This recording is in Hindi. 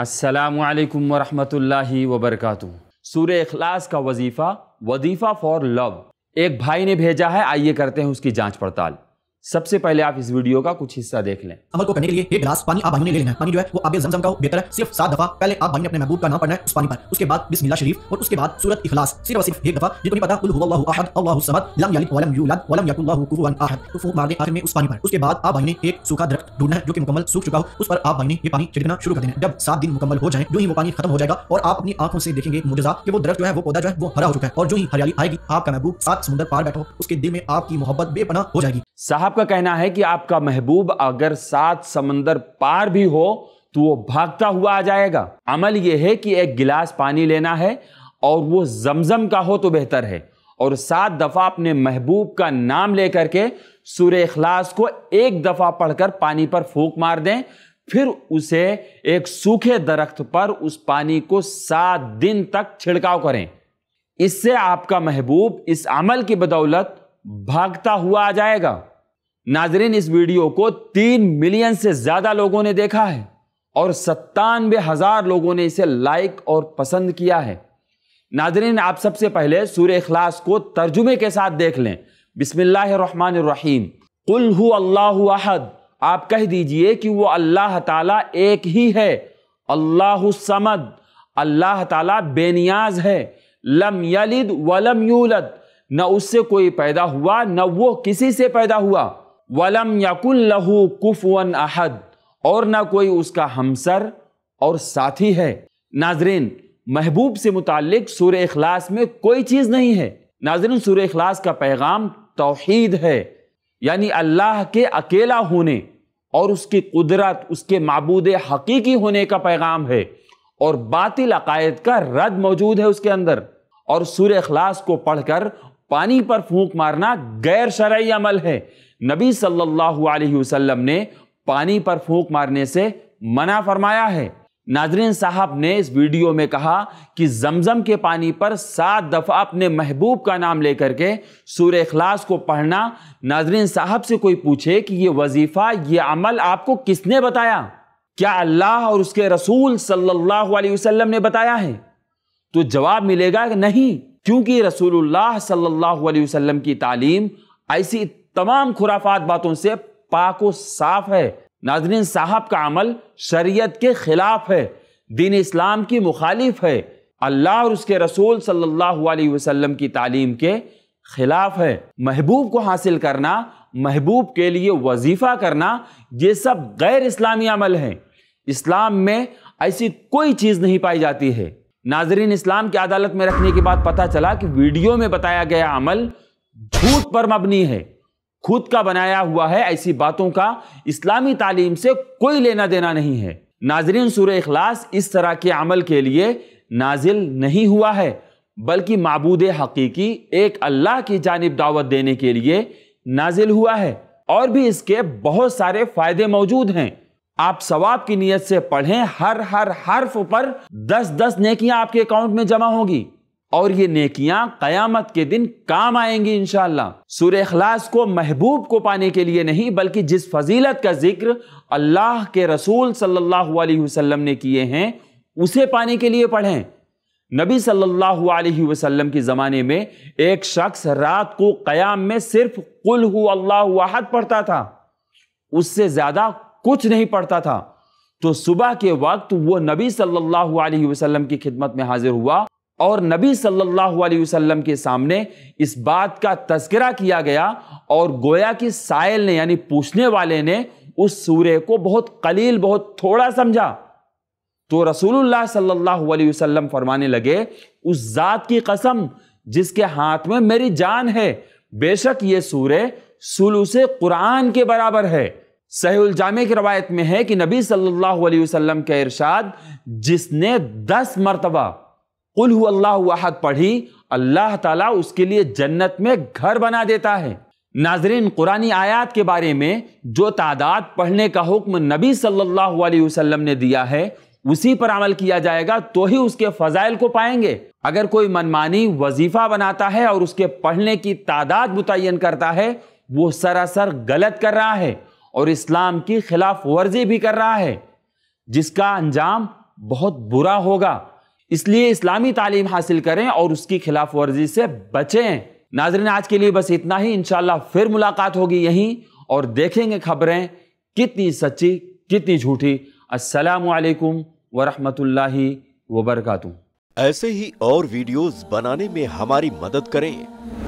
असलकम वरहि वबरक सूर्य अखलास का वजीफ़ा वजीफ़ा फॉर लव एक भाई ने भेजा है आइए करते हैं उसकी जांच पड़ताल सबसे पहले आप इस वीडियो का कुछ हिस्सा देख लें अमल को करने के लिए एक गिलास पानी आप भाइयों ने ले लेना पानी जो है वो आप जमजम का बेहतर है सिर्फ सात दफा पहले आप भाई ने अपने महबूब का नाम पढ़ना है उस पानी पर उसके बाद बिस्मिल्लाह शरीफ और उसके बाद सूरत इखलास सिर्फ सिर्फ एक दफा जितनी पता कुल हुवल्लाहु अहद अल्लाहु समद लम यलिद वलम यूलद वलम यकुल लहू कुफुवन अहद तो फूंक मार दे आखिर में उस पानी पर उसके बाद आप भाई ने एक सूखा दरख्त ढूंढना है जो कि मुकम्मल सूख चुका हो उस पर आप भाई ने ये पानी छिड़कना शुरू कर देना जब सात दिन मुकम्मल हो जाए जो ही वो पानी खत्म हो जाएगा और आप अपनी आंखों से देखेंगे मुजजा कि वो दरख्त जो है वो पौधा जो है वो हरा हो चुका है और जो ही हरियाली आएगी आपका महबूब सात समुद्र पार बैठो उसके दिल में आपकी मोहब्बत बेपना हो जाएगी साहब आपका कहना है कि आपका महबूब अगर सात समंदर पार भी हो तो वो भागता हुआ आ जाएगा अमल यह है कि एक गिलास पानी लेना है और वो जमजम का हो तो बेहतर है और सात दफ़ा अपने महबूब का नाम लेकर के सूर इखलास को एक दफ़ा पढ़कर पानी पर फूक मार दें फिर उसे एक सूखे दरख्त पर उस पानी को सात दिन तक छिड़काव करें इससे आपका महबूब इस अमल की बदौलत भागता हुआ आ जाएगा नाजरीन इस वीडियो को तीन मिलियन से ज्यादा लोगों ने देखा है और सत्तानवे हजार लोगों ने इसे लाइक और पसंद किया है नाजरीन आप सबसे पहले सूर्य खलास को तर्जुमे के साथ देख लें बिसमीम कुल अल्लाह अहद आप कह दीजिए कि वो अल्लाह ताला एक ही है अल्लाह समद अल्लाह ताला बेनियाज है लम यलिद वलम यूलद न उससे कोई पैदा हुआ न वो किसी से पैदा हुआ वलम यकुल्लहू कुफवन अहद और ना कोई उसका हमसर और साथी है नाजरीन महबूब से मुतक सूर अखलास में कोई चीज़ नहीं है नाजरीन सूर अखलास का पैगाम तोहद है यानी अल्लाह के अकेला होने और उसकी कुदरत उसके मबूद हकीकी होने का पैगाम है और बातिल अकायद का रद मौजूद है उसके अंदर और सूर अखलास को पढ़कर पानी पर फूंक मारना गैर शरा अमल है नबी सल्लल्लाहु अलैहि वसल्लम ने पानी पर फूंक मारने से मना फरमाया है नाजरीन साहब ने इस वीडियो में कहा कि जमजम के पानी पर सात दफ़ा अपने महबूब का नाम लेकर के सूर अखलास को पढ़ना नाजरीन साहब से कोई पूछे कि ये वजीफ़ा ये अमल आपको किसने बताया क्या अल्लाह और उसके रसूल सल्लल्लाहु अलैहि वसल्लम ने बताया है तो जवाब मिलेगा कि नहीं क्योंकि रसूलुल्लाह सल्लल्लाहु अलैहि वसल्लम की तालीम ऐसी तमाम खुराफात बातों से पाक साफ है नाजरीन साहब का अमल शरीयत के खिलाफ है दीन इस्लाम की मुखालिफ है अल्लाह और उसके रसूल सल्लल्लाहु अलैहि वसल्लम की तालीम के खिलाफ है महबूब को हासिल करना महबूब के लिए वजीफ़ा करना ये सब गैर इस्लामी अमल है इस्लाम में ऐसी कोई चीज़ नहीं पाई जाती है नाजरीन इस्लाम की अदालत में रखने के बाद पता चला कि वीडियो में बताया गया अमल झूठ पर मबनी है खुद का बनाया हुआ है ऐसी बातों का इस्लामी तालीम से कोई लेना देना नहीं है नाजरीन सुर अखलास इस तरह के अमल के लिए नाजिल नहीं हुआ है बल्कि मबूद हकीकी एक अल्लाह की जानब दावत देने के लिए नाजिल हुआ है और भी इसके बहुत सारे फ़ायदे मौजूद हैं आप सवाब की नीयत से पढ़ें हर हर हर्फ पर दस दस नेकियां आपके अकाउंट में जमा होगी और ये नेकियां कयामत के दिन काम आएंगी इनशाला सुर अखलास को महबूब को पाने के लिए नहीं बल्कि जिस फजीलत का जिक्र अल्लाह के रसूल सल्लल्लाहु अलैहि वसल्लम ने किए हैं उसे पाने के लिए पढ़ें नबी सल्लल्लाहु अलैहि वसल्लम के ज़माने में एक शख्स रात को क़याम में सिर्फ कुल हु अल्लाह अहद पढ़ता था उससे ज़्यादा कुछ नहीं पढ़ता था तो सुबह के वक्त वो नबी सल्लल्लाहु अलैहि वसल्लम की खिदमत में हाजिर हुआ और नबी सल्लल्लाहु अलैहि वसल्लम के सामने इस बात का तस्करा किया गया और गोया कि साइल ने यानी पूछने वाले ने उस सूर्य को बहुत कलील बहुत थोड़ा समझा तो रसूलुल्लाह सल्लल्लाहु अलैहि वसल्लम फरमाने लगे उस ज़ात की कसम जिसके हाथ में मेरी जान है बेशक ये सूर्य सुलू से कुरान के बराबर है सहुल जामे की रवायत में है कि नबी सल्लल्लाहु अलैहि वसल्लम का इरशाद जिसने दस मरतबा कुल वाहद पढ़ी अल्लाह ताला उसके लिए जन्नत में घर बना देता है नाजरीन कुरानी आयत के बारे में जो तादाद पढ़ने का हुक्म नबी सल्लल्लाहु अलैहि वसल्लम ने दिया है उसी पर अमल किया जाएगा तो ही उसके फजाइल को पाएंगे अगर कोई मनमानी वजीफा बनाता है और उसके पढ़ने की तादाद मुतन करता है वो सरासर गलत कर रहा है और इस्लाम की खिलाफ वर्जी भी कर रहा है जिसका अंजाम बहुत बुरा होगा इसलिए इस्लामी तालीम हासिल करें और उसकी खिलाफ वर्जी से बचें नाजरन आज के लिए बस इतना ही इनशाला फिर मुलाकात होगी यहीं और देखेंगे खबरें कितनी सच्ची कितनी झूठी असलकम वरहमल वबरकू ऐसे ही और वीडियोस बनाने में हमारी मदद करें